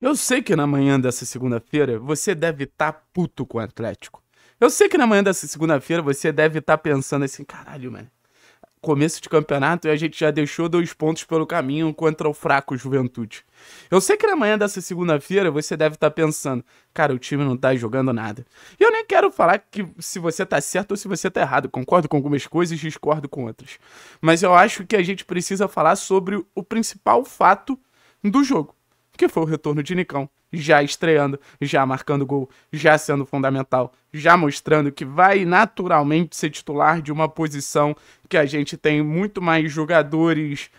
Eu sei que na manhã dessa segunda-feira você deve estar tá puto com o Atlético. Eu sei que na manhã dessa segunda-feira você deve estar tá pensando assim, caralho, mano. Começo de campeonato e a gente já deixou dois pontos pelo caminho contra o fraco Juventude. Eu sei que na manhã dessa segunda-feira você deve estar tá pensando, cara, o time não tá jogando nada. E eu nem quero falar que se você tá certo ou se você tá errado. Concordo com algumas coisas, discordo com outras. Mas eu acho que a gente precisa falar sobre o principal fato do jogo que foi o retorno de Nicão, já estreando, já marcando gol, já sendo fundamental, já mostrando que vai naturalmente ser titular de uma posição que a gente tem muito mais jogadores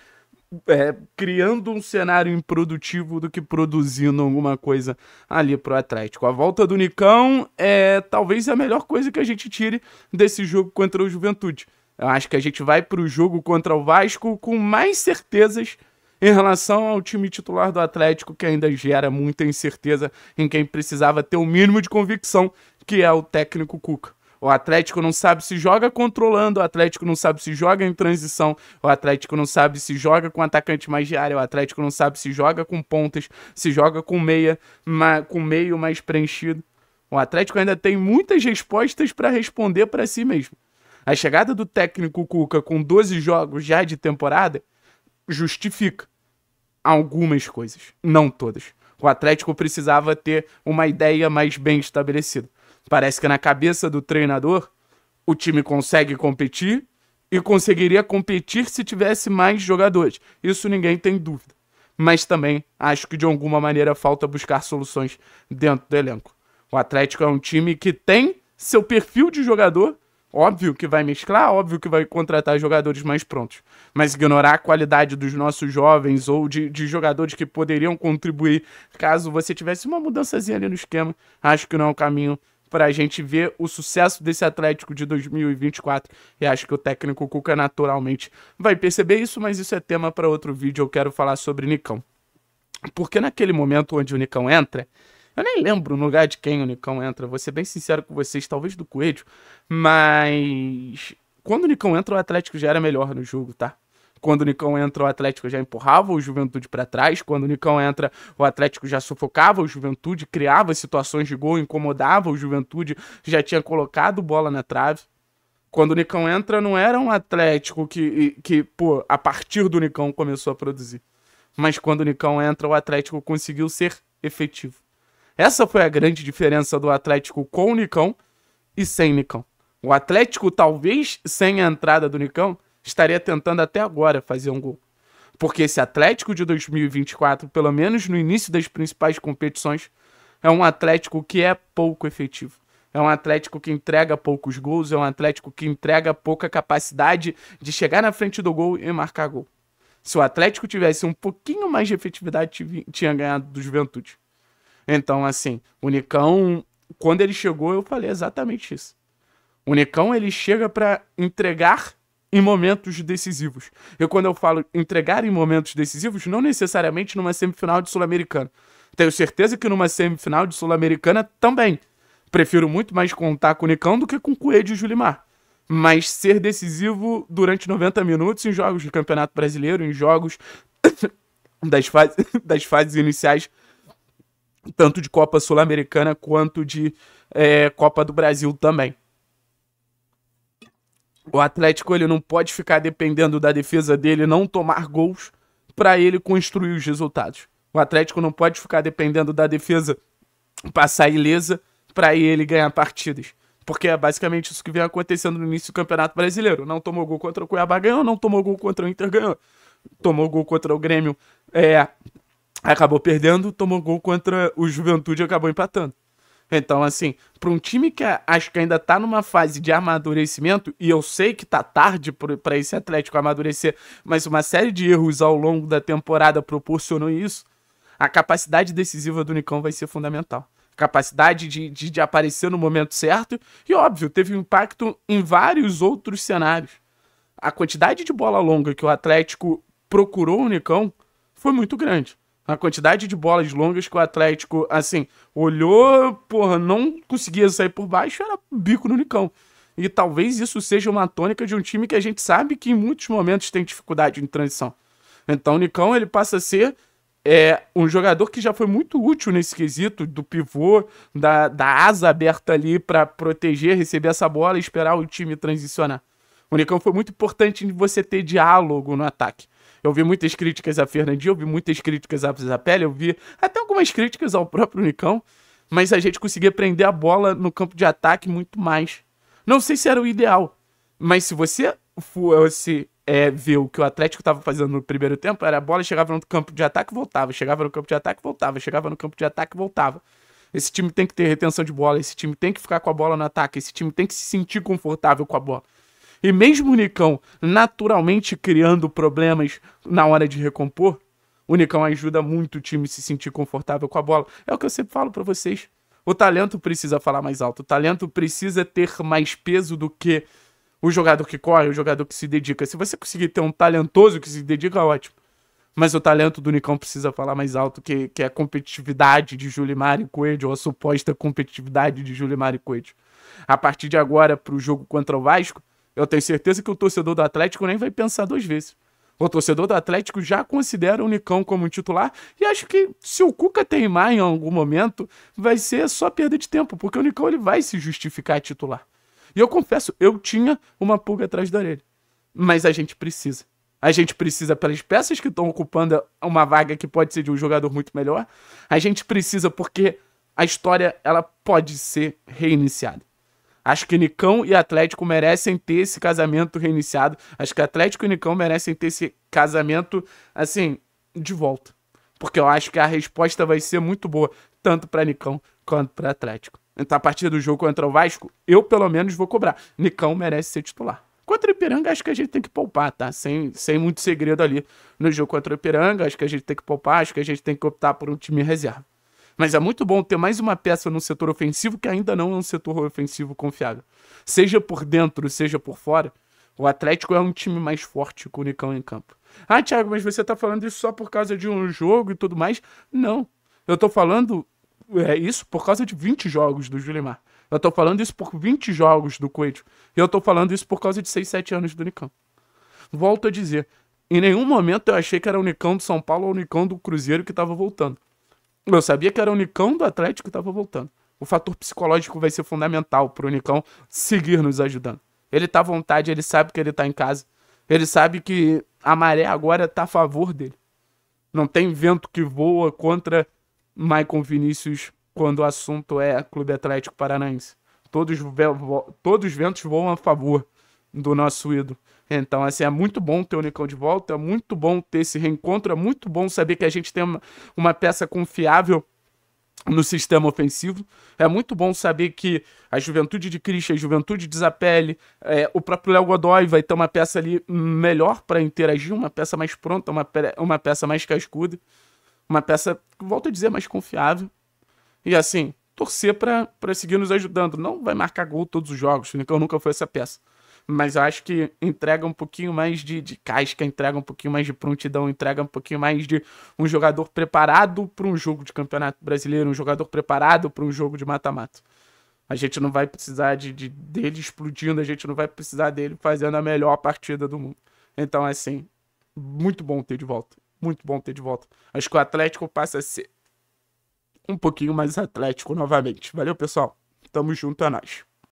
é, criando um cenário improdutivo do que produzindo alguma coisa ali pro Atlético. A volta do Nicão é talvez a melhor coisa que a gente tire desse jogo contra o Juventude. Eu acho que a gente vai pro jogo contra o Vasco com mais certezas em relação ao time titular do Atlético, que ainda gera muita incerteza em quem precisava ter o um mínimo de convicção, que é o técnico Cuca. O Atlético não sabe se joga controlando, o Atlético não sabe se joga em transição, o Atlético não sabe se joga com atacante mais de área, o Atlético não sabe se joga com pontas, se joga com meia, com meio mais preenchido. O Atlético ainda tem muitas respostas para responder para si mesmo. A chegada do técnico Cuca com 12 jogos já de temporada justifica algumas coisas, não todas. O Atlético precisava ter uma ideia mais bem estabelecida. Parece que na cabeça do treinador, o time consegue competir e conseguiria competir se tivesse mais jogadores. Isso ninguém tem dúvida. Mas também acho que de alguma maneira falta buscar soluções dentro do elenco. O Atlético é um time que tem seu perfil de jogador Óbvio que vai mesclar, óbvio que vai contratar jogadores mais prontos. Mas ignorar a qualidade dos nossos jovens ou de, de jogadores que poderiam contribuir caso você tivesse uma mudançazinha ali no esquema, acho que não é o caminho para a gente ver o sucesso desse Atlético de 2024. E acho que o técnico Cuca naturalmente vai perceber isso, mas isso é tema para outro vídeo. Eu quero falar sobre Nicão. Porque naquele momento onde o Nicão entra, eu nem lembro no lugar de quem o Nicão entra, vou ser bem sincero com vocês, talvez do Coelho, mas quando o Nicão entra, o Atlético já era melhor no jogo, tá? Quando o Nicão entra, o Atlético já empurrava o Juventude para trás. Quando o Nicão entra, o Atlético já sufocava o Juventude, criava situações de gol, incomodava o Juventude, já tinha colocado bola na trave. Quando o Nicão entra, não era um Atlético que, que pô, a partir do Nicão começou a produzir. Mas quando o Nicão entra, o Atlético conseguiu ser efetivo. Essa foi a grande diferença do Atlético com o Nicão e sem Nicão. O Atlético, talvez sem a entrada do Nicão, estaria tentando até agora fazer um gol. Porque esse Atlético de 2024, pelo menos no início das principais competições, é um Atlético que é pouco efetivo. É um Atlético que entrega poucos gols, é um Atlético que entrega pouca capacidade de chegar na frente do gol e marcar gol. Se o Atlético tivesse um pouquinho mais de efetividade, tinha ganhado do Juventude. Então, assim, o Nicão, quando ele chegou, eu falei exatamente isso. O Nicão, ele chega para entregar em momentos decisivos. E quando eu falo entregar em momentos decisivos, não necessariamente numa semifinal de Sul-Americana. Tenho certeza que numa semifinal de Sul-Americana também. Prefiro muito mais contar com o Nicão do que com o Coelho e o Julimar. Mas ser decisivo durante 90 minutos em jogos de Campeonato Brasileiro, em jogos das, fase, das fases iniciais tanto de Copa Sul-Americana quanto de é, Copa do Brasil também. O Atlético ele não pode ficar dependendo da defesa dele não tomar gols para ele construir os resultados. O Atlético não pode ficar dependendo da defesa passar ilesa para ele ganhar partidas. Porque é basicamente isso que vem acontecendo no início do Campeonato Brasileiro. Não tomou gol contra o Cuiabá, ganhou. Não tomou gol contra o Inter, ganhou. Tomou gol contra o Grêmio, é, acabou perdendo, tomou gol contra o Juventude e acabou empatando. Então, assim, para um time que acho que ainda está numa fase de amadurecimento, e eu sei que está tarde para esse Atlético amadurecer, mas uma série de erros ao longo da temporada proporcionou isso, a capacidade decisiva do Nicão vai ser fundamental. Capacidade de, de, de aparecer no momento certo, e óbvio, teve impacto em vários outros cenários. A quantidade de bola longa que o Atlético procurou o Nicão foi muito grande na quantidade de bolas longas que o Atlético, assim, olhou, porra, não conseguia sair por baixo, era bico no unicão. E talvez isso seja uma tônica de um time que a gente sabe que em muitos momentos tem dificuldade em transição. Então o Nicão ele passa a ser é, um jogador que já foi muito útil nesse quesito do pivô, da, da asa aberta ali para proteger, receber essa bola e esperar o time transicionar. O Nicão foi muito importante em você ter diálogo no ataque. Eu vi muitas críticas a Fernandinho, eu vi muitas críticas a Zapelli, eu vi até algumas críticas ao próprio Nicão, mas a gente conseguia prender a bola no campo de ataque muito mais. Não sei se era o ideal, mas se você fosse é, ver o que o Atlético estava fazendo no primeiro tempo, era a bola chegava no campo de ataque voltava, chegava no campo de ataque voltava, chegava no campo de ataque voltava. Esse time tem que ter retenção de bola, esse time tem que ficar com a bola no ataque, esse time tem que se sentir confortável com a bola. E mesmo o Nicão naturalmente criando problemas na hora de recompor, o Nicão ajuda muito o time a se sentir confortável com a bola. É o que eu sempre falo para vocês. O talento precisa falar mais alto. O talento precisa ter mais peso do que o jogador que corre, o jogador que se dedica. Se você conseguir ter um talentoso que se dedica, ótimo. Mas o talento do Nicão precisa falar mais alto que, que a é competitividade de Julimar e Coelho, ou a suposta competitividade de Julimar e Coelho. A partir de agora, para o jogo contra o Vasco, eu tenho certeza que o torcedor do Atlético nem vai pensar duas vezes. O torcedor do Atlético já considera o Nicão como um titular e acho que se o Cuca teimar em algum momento, vai ser só perda de tempo, porque o Nicão ele vai se justificar titular. E eu confesso, eu tinha uma pulga atrás da orelha. Mas a gente precisa. A gente precisa pelas peças que estão ocupando é uma vaga que pode ser de um jogador muito melhor. A gente precisa porque a história ela pode ser reiniciada. Acho que Nicão e Atlético merecem ter esse casamento reiniciado. Acho que Atlético e Nicão merecem ter esse casamento, assim, de volta. Porque eu acho que a resposta vai ser muito boa, tanto para Nicão quanto para Atlético. Então, a partir do jogo contra o Vasco, eu pelo menos vou cobrar. Nicão merece ser titular. Contra o Ipiranga, acho que a gente tem que poupar, tá? Sem, sem muito segredo ali no jogo contra o Ipiranga. Acho que a gente tem que poupar, acho que a gente tem que optar por um time reserva. Mas é muito bom ter mais uma peça no setor ofensivo que ainda não é um setor ofensivo confiável. Seja por dentro, seja por fora, o Atlético é um time mais forte com o Nicão em campo. Ah, Thiago, mas você está falando isso só por causa de um jogo e tudo mais? Não. Eu estou falando é, isso por causa de 20 jogos do Julimar. Eu estou falando isso por 20 jogos do Coelho. E eu estou falando isso por causa de 6, 7 anos do Nicão. Volto a dizer, em nenhum momento eu achei que era o Nicão do São Paulo ou o Nicão do Cruzeiro que estava voltando. Eu sabia que era o unicão do Atlético que estava voltando. O fator psicológico vai ser fundamental para o unicão seguir nos ajudando. Ele tá à vontade, ele sabe que ele tá em casa. Ele sabe que a maré agora tá a favor dele. Não tem vento que voa contra Maicon Vinícius quando o assunto é Clube Atlético Paranaense. Todos, todos os ventos voam a favor do nosso ídolo. Então, assim, é muito bom ter o Nicão de volta, é muito bom ter esse reencontro, é muito bom saber que a gente tem uma, uma peça confiável no sistema ofensivo. É muito bom saber que a juventude de Christian, a juventude de Zapelli, é, o próprio Léo Godoy vai ter uma peça ali melhor para interagir, uma peça mais pronta, uma, uma peça mais cascuda, uma peça, volto a dizer, mais confiável. E assim, torcer para seguir nos ajudando. Não vai marcar gol todos os jogos, o Nicão nunca foi essa peça mas eu acho que entrega um pouquinho mais de, de casca, entrega um pouquinho mais de prontidão, entrega um pouquinho mais de um jogador preparado para um jogo de campeonato brasileiro, um jogador preparado para um jogo de mata-mata. A gente não vai precisar de, de, dele explodindo, a gente não vai precisar dele fazendo a melhor partida do mundo. Então, assim, muito bom ter de volta. Muito bom ter de volta. Acho que o Atlético passa a ser um pouquinho mais atlético novamente. Valeu, pessoal. Tamo junto, é nóis.